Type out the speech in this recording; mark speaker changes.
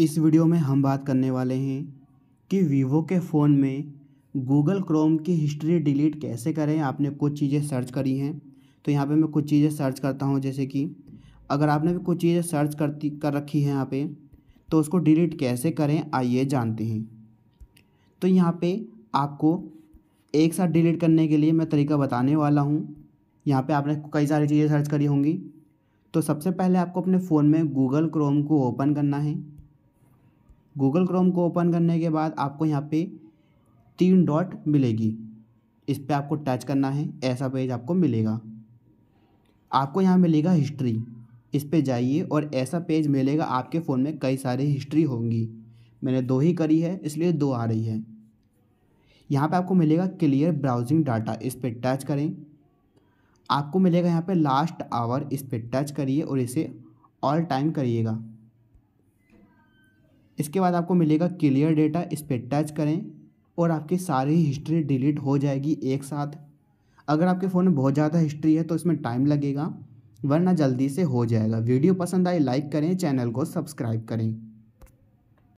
Speaker 1: इस वीडियो में हम बात करने वाले हैं कि वीवो के फ़ोन में गूगल क्रोम की हिस्ट्री डिलीट कैसे करें आपने कुछ चीज़ें सर्च करी हैं तो यहाँ पे मैं कुछ चीज़ें सर्च करता हूँ जैसे कि अगर आपने भी कुछ चीज़ें सर्च करती कर रखी हैं यहाँ पे तो उसको डिलीट कैसे करें आइए जानते हैं तो यहाँ पे आपको एक साथ डिलीट करने के लिए मैं तरीका बताने वाला हूँ यहाँ पर आपने कई सारी चीज़ें सर्च करी होंगी तो सबसे पहले आपको अपने फ़ोन में गूगल क्रोम को ओपन करना है गूगल क्रोम को ओपन करने के बाद आपको यहाँ पे तीन डॉट मिलेगी इस पर आपको टच करना है ऐसा पेज आपको मिलेगा आपको यहाँ मिलेगा हिस्ट्री इस पर जाइए और ऐसा पेज मिलेगा आपके फ़ोन में कई सारे हिस्ट्री होंगी मैंने दो ही करी है इसलिए दो आ रही है यहाँ पे आपको मिलेगा क्लियर ब्राउजिंग डाटा इस पर टच करें आपको मिलेगा यहाँ पे लास्ट आवर इस पर टच करिए और इसे ऑल टाइम करिएगा इसके बाद आपको मिलेगा क्लियर डेटा इस पर टच करें और आपकी सारी हिस्ट्री डिलीट हो जाएगी एक साथ अगर आपके फ़ोन में बहुत ज़्यादा हिस्ट्री है तो इसमें टाइम लगेगा वरना जल्दी से हो जाएगा वीडियो पसंद आए लाइक करें चैनल को सब्सक्राइब करें